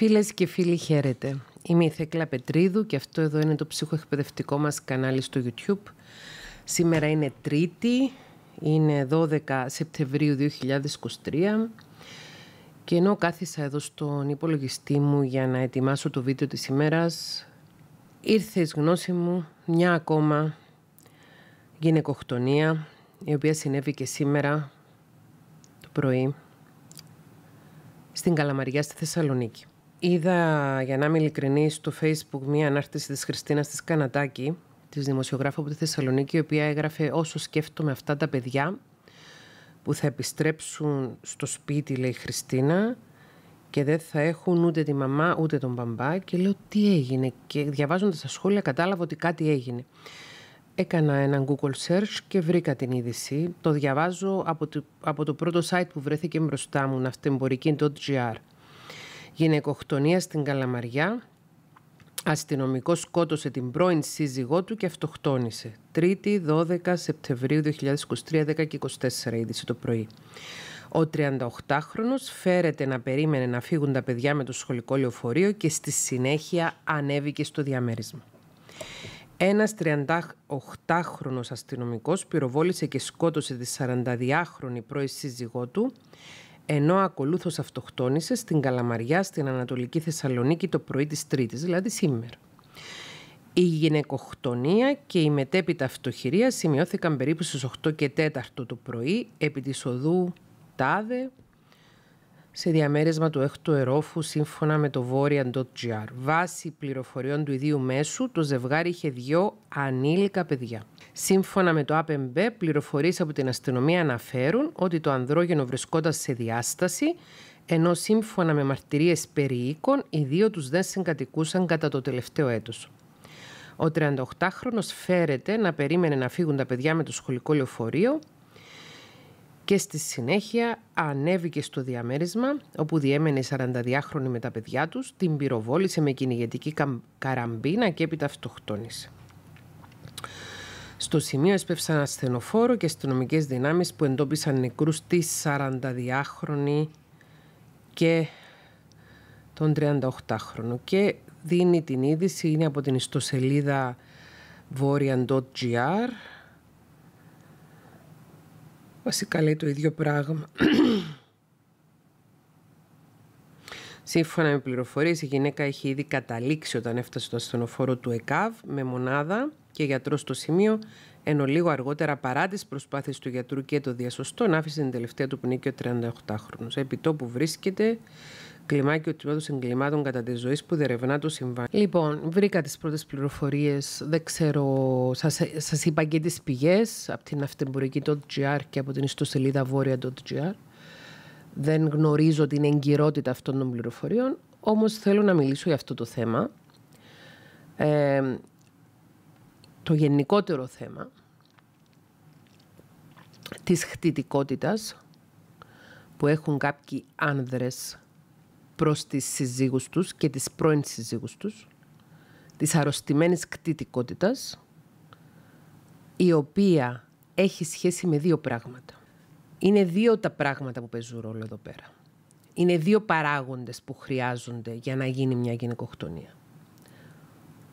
Φίλες και φίλοι χαίρετε. Είμαι η Θέκλα Πετρίδου και αυτό εδώ είναι το ψυχοεκπαιδευτικό μας κανάλι στο YouTube. Σήμερα είναι Τρίτη, είναι 12 Σεπτεμβρίου 2023 και ενώ κάθισα εδώ στον υπολογιστή μου για να ετοιμάσω το βίντεο της ημέρας ήρθε εις γνώση μου μια ακόμα γυναικοκτονία η οποία συνέβη και σήμερα το πρωί στην Καλαμαριά στη Θεσσαλονίκη. Είδα, για να είμαι ειλικρινής, στο Facebook μία ανάρτηση της Χριστίνας της Κανατάκη, της δημοσιογράφου από τη Θεσσαλονίκη, η οποία έγραφε «Όσο σκέφτομαι αυτά τα παιδιά που θα επιστρέψουν στο σπίτι», λέει η Χριστίνα, «και δεν θα έχουν ούτε τη μαμά ούτε τον μπαμπά». Και λέω «Τι έγινε» και διαβάζοντας τα σχόλια κατάλαβα ότι κάτι έγινε. Έκανα ένα Google search και βρήκα την είδηση. Το διαβάζω από το, από το πρώτο site που βρέθηκε μπροστά μου, ναυτεμπορική.gr γυναικοκτονία στην Καλαμαριά. Αστυνομικός σκότωσε την πρώην σύζυγό του και αυτοκτόνησε. Τρίτη 12 Σεπτεμβρίου 2023, 10 και 24 είδηση το πρωί. Ο 38χρονος φέρεται να περίμενε να φύγουν τα παιδιά με το σχολικό λεωφορείο και στη συνέχεια ανέβηκε στο διαμέρισμα. Ένας 38χρονος αστυνομικός πυροβόλησε και σκότωσε τη 42χρονη πρώην σύζυγό του ενώ ακολούθως αυτοκτόνησε στην Καλαμαριά στην Ανατολική Θεσσαλονίκη το πρωί της Τρίτης, δηλαδή σήμερα. Η γυναικοκτονία και η μετέπειτα αυτοχειρία σημειώθηκαν περίπου στις 8 και 4 το πρωί επί της οδού Τάδε σε διαμέρισμα του 6ου ερόφου σύμφωνα με το Vorian.gr, Βάσει πληροφοριών του ιδίου μέσου, το ζευγάρι είχε δυο ανήλικα παιδιά. Σύμφωνα με το ΑΠΜΠ, πληροφορίες από την αστυνομία αναφέρουν ότι το ανδρόγενο βρισκόταν σε διάσταση, ενώ σύμφωνα με μαρτυρίες περί οίκων, οι δύο τους δεν συγκατοικούσαν κατά το τελευταίο έτος. Ο 38 χρόνο φέρεται να περίμενε να φύγουν τα παιδιά με το σχολικό λεωφορείο, και στη συνέχεια ανέβηκε στο διαμέρισμα όπου διέμενε η 42χρονη με τα παιδιά τους, την πυροβόλησε με κυνηγετική καραμπίνα και έπειτα αυτοκτόνησε. Στο σημείο έσπευσαν ασθενοφόρο και αστυνομικές δυνάμεις που εντόπισαν νεκρούς τη 42χρονη και τον 38χρονο και δίνει την είδηση, είναι από την ιστοσελίδα Vorian.gr Βασικά λέει το ίδιο πράγμα. Σύμφωνα με πληροφορίες, η γυναίκα έχει ήδη καταλήξει όταν έφτασε στο ασθενοφόρο του ΕΚΑΒ με μονάδα και γιατρός στο σημείο, ενώ λίγο αργότερα παρά τις προσπάθειες του γιατρού και το διασωστών άφησε την τελευταία του πνίκη ο 38χρονο. Επί που βρίσκεται κλιμάκιο του πρώτου εγκλημάτων κατά της ζωής που διερευνά το συμβάν. Λοιπόν, βρήκα τις πρώτες πληροφορίες. Δεν ξέρω, σας είπα και τις πηγές από την αυτεμπορική.gr και από την ιστοσελίδα βόρεια.gr. Δεν γνωρίζω την εγκυρότητα αυτών των πληροφοριών, Όμως θέλω να μιλήσω για αυτό το θέμα. Ε, το γενικότερο θέμα της χτιτικότητας που έχουν κάποιοι άνδρες προς τις συζύγους τους και τις πρώην συζύγους τους της αρρωστημένης κτητικότητας η οποία έχει σχέση με δύο πράγματα. Είναι δύο τα πράγματα που παίζουν ρόλο εδώ πέρα. Είναι δύο παράγοντες που χρειάζονται για να γίνει μια γυναικοκτονία.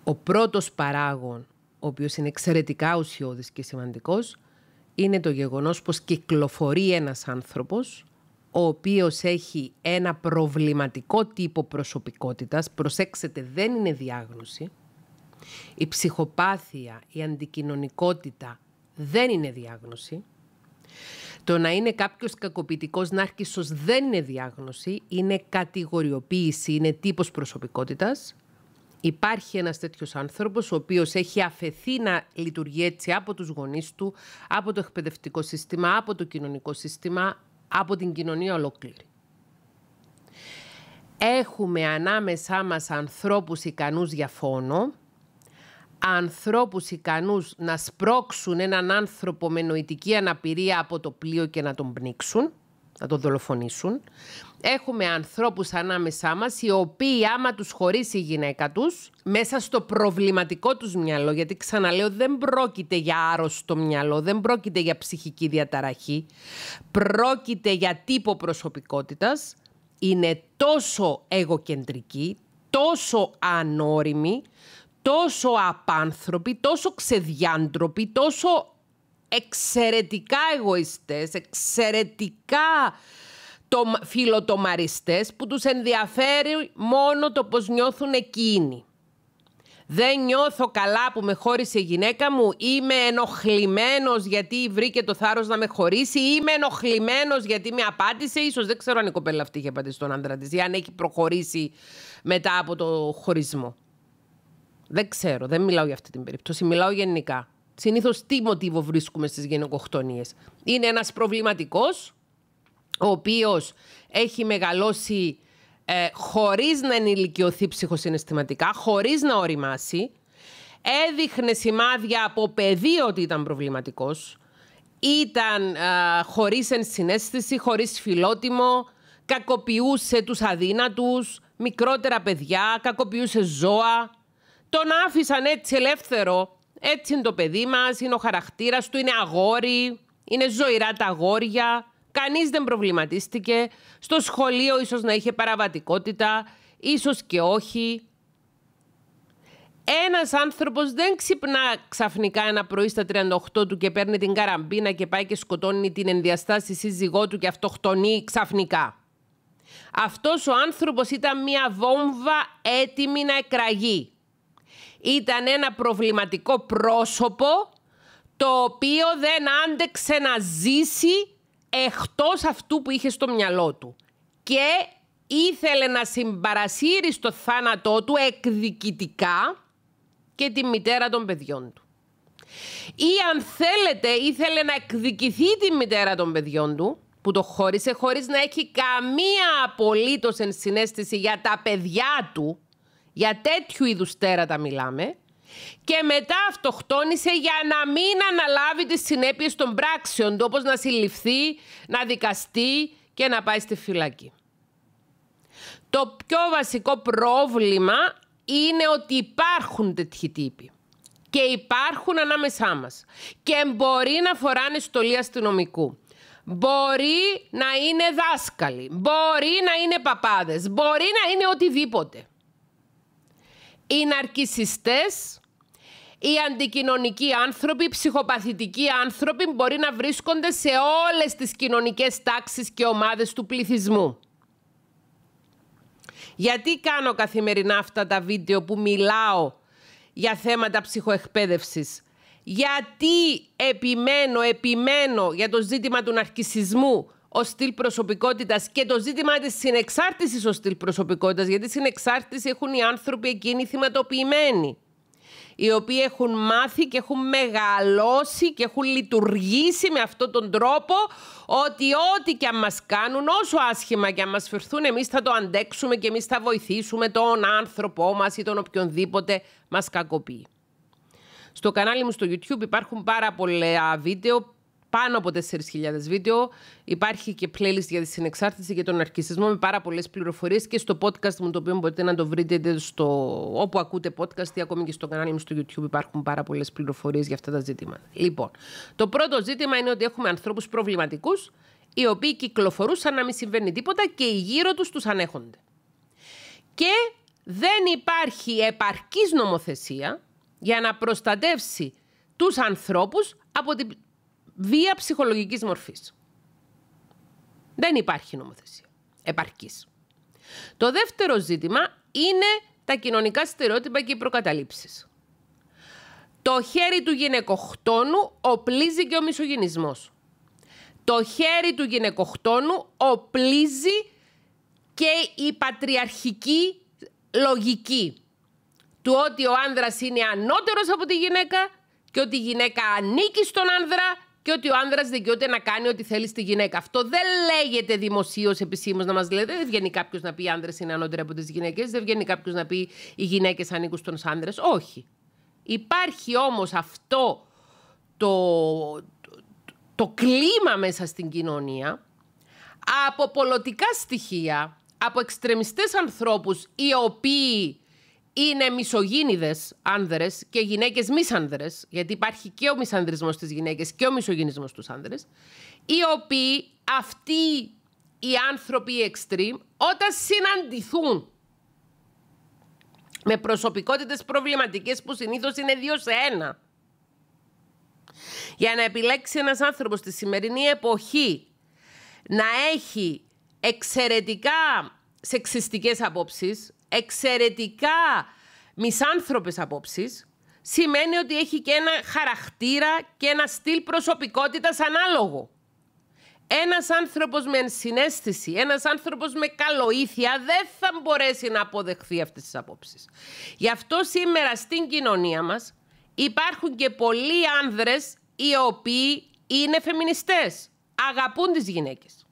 Ο πρώτος παράγον, ο οποίος είναι εξαιρετικά ουσιώδης και σημαντικός, είναι το γεγονός πως κυκλοφορεί ένας άνθρωπος ο οποίος έχει ένα προβληματικό τύπο προσωπικότητας, προσέξτε δεν είναι διάγνωση, η ψυχοπάθεια, η αντικοινωνικότητα δεν είναι διάγνωση, το να είναι κάποιος κακοποιητικός νάρκισσος δεν είναι διάγνωση, είναι κατηγοριοποίηση, είναι τύπος προσωπικότητας. Υπάρχει ένας τέτοιος άνθρωπος ο οποίος έχει αφαιθεί να λειτουργεί έτσι από τους γονείς του, από το εκπαιδευτικό σύστημα, από το κοινωνικό σύστημα, από την κοινωνία ολόκληρη. Έχουμε ανάμεσά μας ανθρώπους ικανούς για φόνο, ανθρώπους ικανούς να σπρώξουν έναν άνθρωπο με νοητική αναπηρία από το πλοίο και να τον πνίξουν, να τον δολοφονήσουν. Έχουμε ανθρώπους ανάμεσά μας οι οποίοι άμα τους χωρίσει η γυναίκα τους μέσα στο προβληματικό τους μυαλό γιατί ξαναλέω δεν πρόκειται για άρρωστο μυαλό, δεν πρόκειται για ψυχική διαταραχή πρόκειται για τύπο προσωπικότητας είναι τόσο εγωκεντρική, τόσο ανώριμη τόσο απάνθρωποι, τόσο ξεδιάντροποι, τόσο εξαιρετικά εγωιστές, εξαιρετικά φιλοτομαριστές που τους ενδιαφέρει μόνο το πώς νιώθουν εκείνοι. Δεν νιώθω καλά που με χώρισε η γυναίκα μου. Είμαι ενοχλημένος γιατί βρήκε το θάρρος να με χωρίσει. Είμαι ενοχλημένος γιατί με απάντησε. Ίσως δεν ξέρω αν η κοπέλα αυτή είχε απαντήσει τον άντρα της ή αν έχει προχωρήσει μετά από το χωρισμό. Δεν ξέρω, δεν μιλάω για αυτή την περίπτωση. Μιλάω γενικά. Συνήθως τι μοτίβο βρίσκουμε στις γενοκοκτονίε. Είναι ένας προβληματικός, ο οποίος έχει μεγαλώσει ε, χωρίς να ενηλικιωθεί ψυχοσυναισθηματικά, χωρίς να οριμάσει, έδειχνε σημάδια από παιδί ότι ήταν προβληματικός, ήταν ε, χωρίς ενσυναίσθηση, χωρίς φιλότιμο, κακοποιούσε τους αδύνατους, μικρότερα παιδιά, κακοποιούσε ζώα. Τον άφησαν έτσι ελεύθερο έτσι είναι το παιδί μας, είναι ο χαρακτήρας του, είναι αγόρι, είναι ζωηρά τα αγόρια. Κανείς δεν προβληματίστηκε. Στο σχολείο ίσως να είχε παραβατικότητα, ίσως και όχι. Ένας άνθρωπος δεν ξυπνά ξαφνικά ένα πρωί στα 38 του και παίρνει την καραμπίνα και πάει και σκοτώνει την ενδιαστάση σύζυγό του και αυτοκτονεί ξαφνικά. Αυτός ο άνθρωπος ήταν μια βόμβα έτοιμη να εκραγεί ήταν ένα προβληματικό πρόσωπο το οποίο δεν άντεξε να ζήσει εκτός αυτού που είχε στο μυαλό του. Και ήθελε να συμπαρασύρει στο θάνατό του εκδικητικά και τη μητέρα των παιδιών του. Ή αν θέλετε ήθελε να εκδικηθεί τη μητέρα των παιδιών του που το χώρισε χωρίς να έχει καμία απολύτως ενσυναίσθηση για τα παιδιά του για τέτοιου είδους τέρατα μιλάμε. Και μετά αυτοκτόνησε για να μην αναλάβει τις συνέπειες των πράξεων του, όπως να συλληφθεί, να δικαστεί και να πάει στη φυλακή. Το πιο βασικό πρόβλημα είναι ότι υπάρχουν τέτοιοι τύποι. Και υπάρχουν ανάμεσά μας. Και μπορεί να φοράνε στολή αστυνομικού. Μπορεί να είναι δάσκαλοι. Μπορεί να είναι παπάδες. Μπορεί να είναι οτιδήποτε οι ναρκισιστές, οι αντικοινωνικοί άνθρωποι, οι ψυχοπαθητικοί άνθρωποι μπορεί να βρίσκονται σε όλες τις κοινωνικές τάξεις και ομάδες του πληθυσμού. Γιατί κάνω καθημερινά αυτά τα βίντεο που μιλάω για θέματα ψυχοεκπαίδευσης. Γιατί επιμένω, επιμένω για το ζήτημα του ναρκισισμού, ο στυλ προσωπικότητας και το ζήτημα της συνεξάρτησης ο στυλ προσωπικότητας, γιατί συνεξάρτηση έχουν οι άνθρωποι εκείνοι θυματοποιημένοι οι οποίοι έχουν μάθει και έχουν μεγαλώσει και έχουν λειτουργήσει με αυτόν τον τρόπο ότι ό,τι και αν μας κάνουν, όσο άσχημα και αν μας φερθούν, εμείς θα το αντέξουμε και εμείς θα βοηθήσουμε τον άνθρωπό μας ή τον οποιονδήποτε μας κακοποιεί. Στο κανάλι μου στο YouTube υπάρχουν πάρα πολλά βίντεο πάνω από 4.000 βίντεο. Υπάρχει και playlist για τη συνεξάρτηση και τον αρκισισμό με πάρα πολλές πληροφορίες και στο podcast μου το οποίο μπορείτε να το βρείτε στο, όπου ακούτε podcast ή ακόμη και στο κανάλι μου στο YouTube υπάρχουν πάρα πολλές πληροφορίες για αυτά τα ζητήματα. Λοιπόν, το πρώτο ζήτημα είναι ότι έχουμε ανθρώπους προβληματικούς οι οποίοι κυκλοφορούσαν να μην συμβαίνει τίποτα και οι γύρω τους τους ανέχονται. Και δεν υπάρχει επαρκής νομοθεσία για να προστατεύσει τους ανθρώπους από την βία ψυχολογικής μορφής. Δεν υπάρχει νομοθεσία επαρκής. Το δεύτερο ζήτημα είναι τα κοινωνικά στερεότυπα και οι προκαταλήψεις. Το χέρι του γυναικοχτώνου οπλίζει και ο μισογενισμός. Το χέρι του γυναικοχτώνου οπλίζει και η πατριαρχική λογική του ότι ο άνδρας είναι ανώτερος από τη γυναίκα και ότι η γυναίκα ανήκει στον άνδρα και ότι ο άνδρας δικαιούται να κάνει ό,τι θέλει στη γυναίκα. Αυτό δεν λέγεται δημοσίως επισήμως να μας λέτε. Δεν βγαίνει κάποιος να πει οι άνδρες είναι ανώτεροι από τις γυναίκες. Δεν βγαίνει κάποιος να πει οι γυναίκες ανήκουν στους άνδρες. Όχι. Υπάρχει όμως αυτό το, το, κλίμα μέσα στην κοινωνία από πολιτικά στοιχεία, από εξτρεμιστές ανθρώπους οι οποίοι είναι μισογίνηδε άνδρες και γυναίκες μισάνδρες, γιατί υπάρχει και ο μισανδρισμό στις γυναίκες και ο μισογυνισμό στους άνδρες, οι οποίοι αυτοί οι άνθρωποι extreme, όταν συναντηθούν με προσωπικότητες προβληματικές που συνήθως είναι δύο σε ένα. Για να επιλέξει ένας άνθρωπος στη σημερινή εποχή να έχει εξαιρετικά σεξιστικές απόψεις, εξαιρετικά μισάνθρωπες απόψεις, σημαίνει ότι έχει και ένα χαρακτήρα και ένα στυλ προσωπικότητας ανάλογο. Ένας άνθρωπος με ενσυναίσθηση, ένας άνθρωπος με καλοήθεια δεν θα μπορέσει να αποδεχθεί αυτές τις απόψεις. Γι' αυτό σήμερα στην κοινωνία μας υπάρχουν και πολλοί άνδρες οι οποίοι είναι φεμινιστές, αγαπούν τις γυναίκες.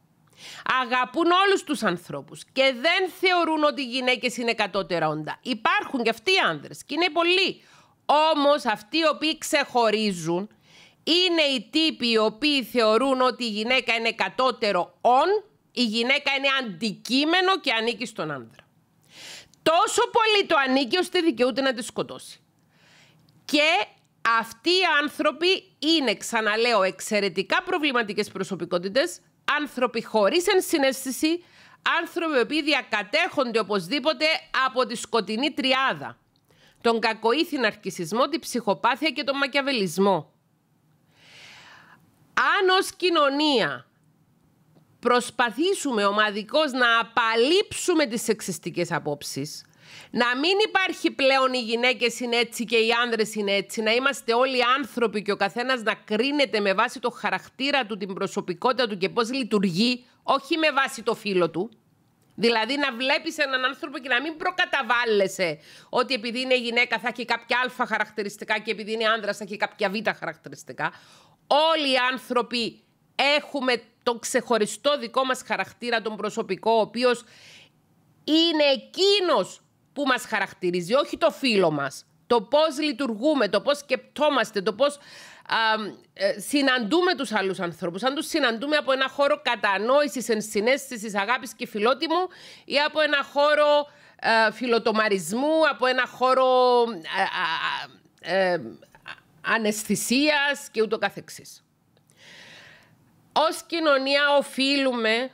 Αγαπούν όλους τους ανθρώπους και δεν θεωρούν ότι οι γυναίκες είναι κατώτερα όντα. Υπάρχουν και αυτοί οι άνδρες και είναι πολλοί. Όμως αυτοί οι οποίοι ξεχωρίζουν είναι οι τύποι οι οποίοι θεωρούν ότι η γυναίκα είναι κατώτερο όν, η γυναίκα είναι αντικείμενο και ανήκει στον άνδρα. Τόσο πολύ το ανήκει ώστε δικαιούται να τη σκοτώσει. Και αυτοί οι άνθρωποι είναι, ξαναλέω, εξαιρετικά προβληματικές προσωπικότητες, άνθρωποι χωρίς ενσυναίσθηση, άνθρωποι οι οποίοι διακατέχονται οπωσδήποτε από τη σκοτεινή τριάδα. Τον κακοήθη ναρκισισμό, την ψυχοπάθεια και τον μακιαβελισμό. Αν ως κοινωνία προσπαθήσουμε ομαδικώς να απαλείψουμε τις σεξιστικές απόψεις, να μην υπάρχει πλέον οι γυναίκες είναι έτσι και οι άνδρες είναι έτσι. Να είμαστε όλοι άνθρωποι και ο καθένας να κρίνεται με βάση το χαρακτήρα του, την προσωπικότητα του και πώς λειτουργεί, όχι με βάση το φίλο του. Δηλαδή να βλέπεις έναν άνθρωπο και να μην προκαταβάλλεσαι ότι επειδή είναι γυναίκα θα έχει κάποια α χαρακτηριστικά και επειδή είναι άνδρας θα έχει κάποια β χαρακτηριστικά. Όλοι οι άνθρωποι έχουμε τον ξεχωριστό δικό μας χαρακτήρα, τον προσωπικό, ο οποίος είναι εκείνος που μας χαρακτηρίζει, όχι το φίλο μας. Το πώς λειτουργούμε, το πώς σκεπτόμαστε, το πώς ε, συναντούμε τους άλλους ανθρώπους. Αν τους συναντούμε από ένα χώρο κατανόησης, ενσυναίσθησης, αγάπης και φιλότιμου ή από ένα χώρο ε, φιλοτομαρισμού, από ένα χώρο ε, αναισθησίας και ούτω καθεξής. Ως κοινωνία οφείλουμε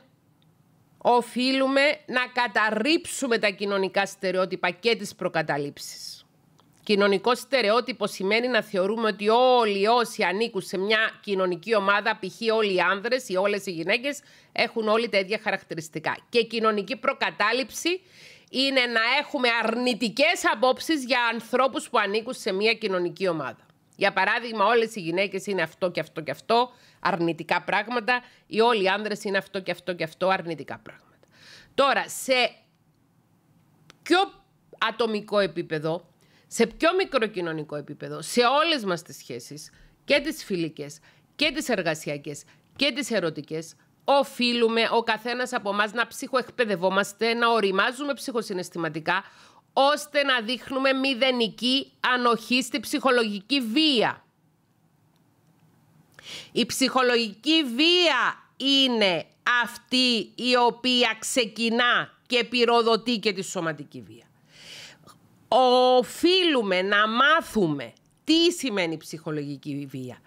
οφείλουμε να καταρρύψουμε τα κοινωνικά στερεότυπα και τις προκαταλήψεις. Κοινωνικό στερεότυπο σημαίνει να θεωρούμε ότι όλοι όσοι ανήκουν σε μια κοινωνική ομάδα, π.χ. όλοι οι άνδρες ή όλες οι γυναίκες, έχουν όλοι τα ίδια χαρακτηριστικά. Και κοινωνική προκατάληψη είναι να έχουμε αρνητικές απόψεις για ανθρώπους που ανήκουν σε μια κοινωνική ομάδα. Για παράδειγμα, όλες οι γυναίκες είναι αυτό και αυτό και αυτό, αρνητικά πράγματα, ή όλοι οι άνδρες είναι αυτό και αυτό και αυτό, αρνητικά πράγματα. Τώρα, σε πιο ατομικό επίπεδο, σε πιο μικροκοινωνικό επίπεδο, σε όλες μας τις σχέσεις, και τις φιλικές, και τις εργασιακές, και τις ερωτικές, οφείλουμε ο καθένας από εμάς να ψυχοεκπαιδευόμαστε, να οριμάζουμε ψυχοσυναισθηματικά, ώστε να δείχνουμε μηδενική ανοχή στη ψυχολογική βία. Η ψυχολογική βία είναι αυτή η οποία ξεκινά και πυροδοτεί και τη σωματική βία. Οφείλουμε να μάθουμε τι σημαίνει ψυχολογική βία,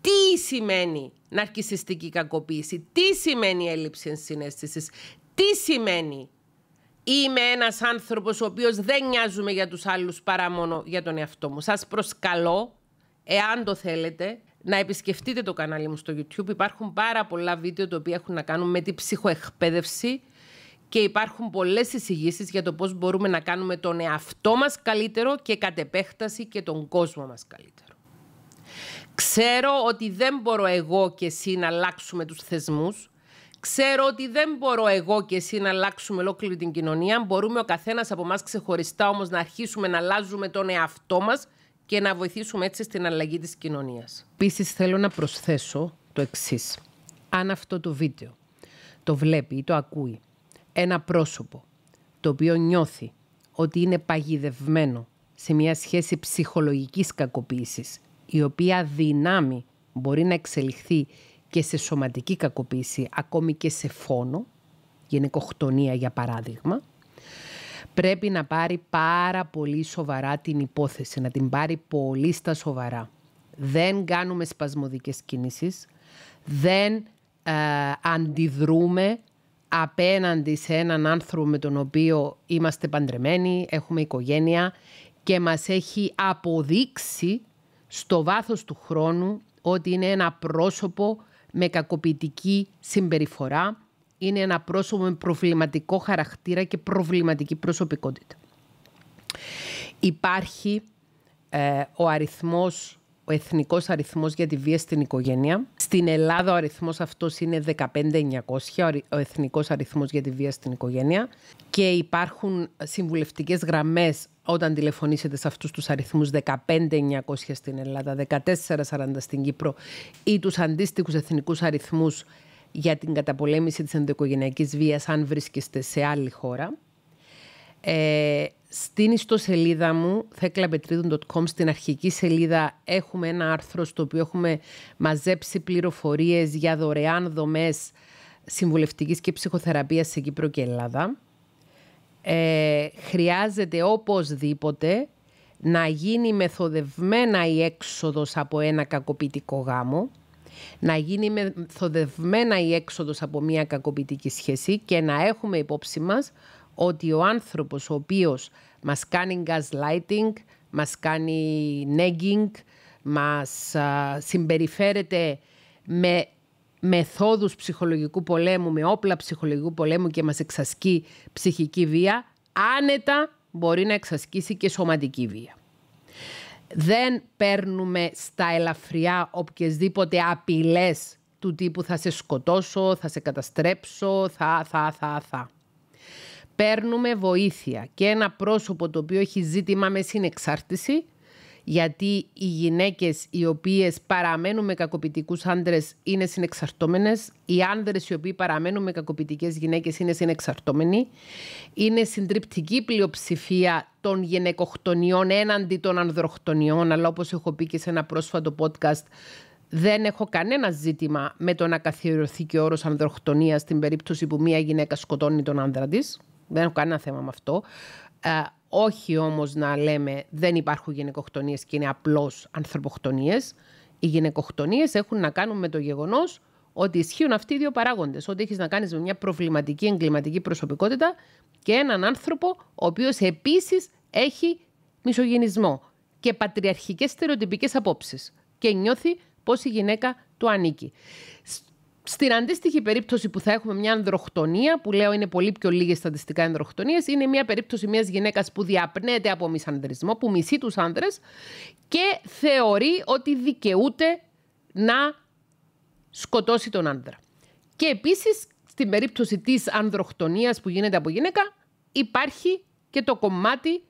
τι σημαίνει ναρκισιστική κακοποίηση, τι σημαίνει έλλειψη συνέστησης, τι σημαίνει Είμαι ένας άνθρωπος ο οποίος δεν νοιάζομαι για τους άλλους παρά μόνο για τον εαυτό μου. Σας προσκαλώ, εάν το θέλετε, να επισκεφτείτε το κανάλι μου στο YouTube. Υπάρχουν πάρα πολλά βίντεο τα οποία έχουν να κάνουν με την ψυχοεκπαίδευση και υπάρχουν πολλές εισηγήσεις για το πώς μπορούμε να κάνουμε τον εαυτό μας καλύτερο και κατ' επέκταση και τον κόσμο μας καλύτερο. Ξέρω ότι δεν μπορώ εγώ και εσύ να αλλάξουμε τους θεσμούς, Ξέρω ότι δεν μπορώ εγώ και εσύ να αλλάξουμε ολόκληρη την κοινωνία. Μπορούμε ο καθένας από εμάς ξεχωριστά όμως να αρχίσουμε να αλλάζουμε τον εαυτό μας και να βοηθήσουμε έτσι στην αλλαγή της κοινωνίας. Επίσης, θέλω να προσθέσω το εξής. Αν αυτό το βίντεο το βλέπει ή το ακούει ένα πρόσωπο το οποίο νιώθει ότι είναι παγιδευμένο σε μια σχέση ψυχολογικής κακοποίησης, η οποία δυνάμει μπορεί να εξελιχθεί και σε σωματική κακοποίηση, ακόμη και σε φόνο, γενικοκτονία για παράδειγμα, πρέπει να πάρει πάρα πολύ σοβαρά την υπόθεση, να την πάρει πολύ στα σοβαρά. Δεν κάνουμε σπασμωδικές κινήσεις, δεν ε, αντιδρούμε απέναντι σε έναν άνθρωπο με τον οποίο είμαστε παντρεμένοι, έχουμε οικογένεια και μας έχει αποδείξει στο βάθος του χρόνου ότι είναι ένα πρόσωπο με κακοποιητική συμπεριφορά είναι ένα πρόσωπο με προβληματικό χαρακτήρα και προβληματική προσωπικότητα. Υπάρχει ε, ο αριθμός ο εθνικός αριθμός για τη βία στην οικογένεια. Στην Ελλάδα ο αριθμός αυτός είναι 15.900, ο εθνικός αριθμός για τη βία στην οικογένεια. Και υπάρχουν συμβουλευτικές γραμμές όταν τηλεφωνήσετε σε αυτούς τους αριθμούς 15.900 στην Ελλάδα, 14.40 στην Κύπρο ή τους αντίστοιχους εθνικούς αριθμούς για την καταπολέμηση της ενδοοικογενειακής βίας αν βρίσκεστε σε άλλη χώρα. Ε, στην ιστοσελίδα μου, theklapetridon.com, στην αρχική σελίδα έχουμε ένα άρθρο στο οποίο έχουμε μαζέψει πληροφορίες για δωρεάν δομές συμβουλευτικής και ψυχοθεραπείας σε Κύπρο και Ελλάδα. Ε, χρειάζεται οπωσδήποτε να γίνει μεθοδευμένα η έξοδος από ένα κακοποιητικό γάμο, να γίνει μεθοδευμένα η έξοδος από μια κακοποιητική σχέση και να έχουμε υπόψη μας ότι ο άνθρωπος ο οποίος μας κάνει gaslighting, μας κάνει nagging, μας συμπεριφέρεται με μεθόδους ψυχολογικού πολέμου, με όπλα ψυχολογικού πολέμου και μας εξασκεί ψυχική βία, άνετα μπορεί να εξασκήσει και σωματική βία. Δεν παίρνουμε στα ελαφριά οποιασδήποτε απειλές του τύπου θα σε σκοτώσω, θα σε καταστρέψω, θα, θα, θα, θα παίρνουμε βοήθεια και ένα πρόσωπο το οποίο έχει ζήτημα με συνεξάρτηση γιατί οι γυναίκες οι οποίες παραμένουν με κακοποιητικούς άντρες είναι συνεξαρτώμενες, οι άνδρες οι οποίοι παραμένουν με κακοποιητικές γυναίκες είναι συνεξαρτώμενοι, είναι συντριπτική πλειοψηφία των γυναικοκτονιών έναντι των ανδροκτονιών, αλλά όπως έχω πει και σε ένα πρόσφατο podcast, δεν έχω κανένα ζήτημα με το να καθιερωθεί και ο όρος ανδροκτονία στην περίπτωση που μία γυναίκα σκοτώνει τον άνδρα της δεν έχω κανένα θέμα με αυτό. Ε, όχι όμως να λέμε δεν υπάρχουν γυναικοκτονίες και είναι απλώς ανθρωποκτονίες. Οι γυναικοκτονίες έχουν να κάνουν με το γεγονός ότι ισχύουν αυτοί οι δύο παράγοντες. Ότι έχεις να κάνεις με μια προβληματική εγκληματική προσωπικότητα και έναν άνθρωπο ο οποίος επίσης έχει μισογενισμό και πατριαρχικές στερεοτυπικές απόψεις και νιώθει πως η γυναίκα του ανήκει. Στην αντίστοιχη περίπτωση που θα έχουμε μια ανδροχτονία, που λέω είναι πολύ πιο λίγες στατιστικά ανδροχτονίε, είναι μια περίπτωση μιας γυναίκας που διαπνέεται από μισανδρισμό, που μισεί τους άνδρες και θεωρεί ότι δικαιούται να σκοτώσει τον άνδρα. Και επίσης, στην περίπτωση της ανδροχτονία που γίνεται από γυναίκα, υπάρχει και το κομμάτι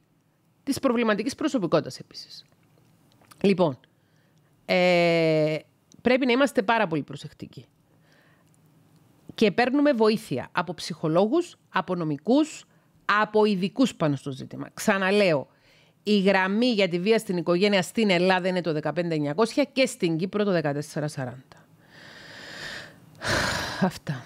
τη προβληματικής προσωπικότητας επίσης. Λοιπόν, ε, πρέπει να είμαστε πάρα πολύ προσεκτικοί και παίρνουμε βοήθεια από ψυχολόγους, από νομικούς, από ειδικούς πάνω στο ζήτημα. Ξαναλέω, η γραμμή για τη βία στην οικογένεια στην Ελλάδα είναι το 15900 και στην Κύπρο το 1440. Αυτά.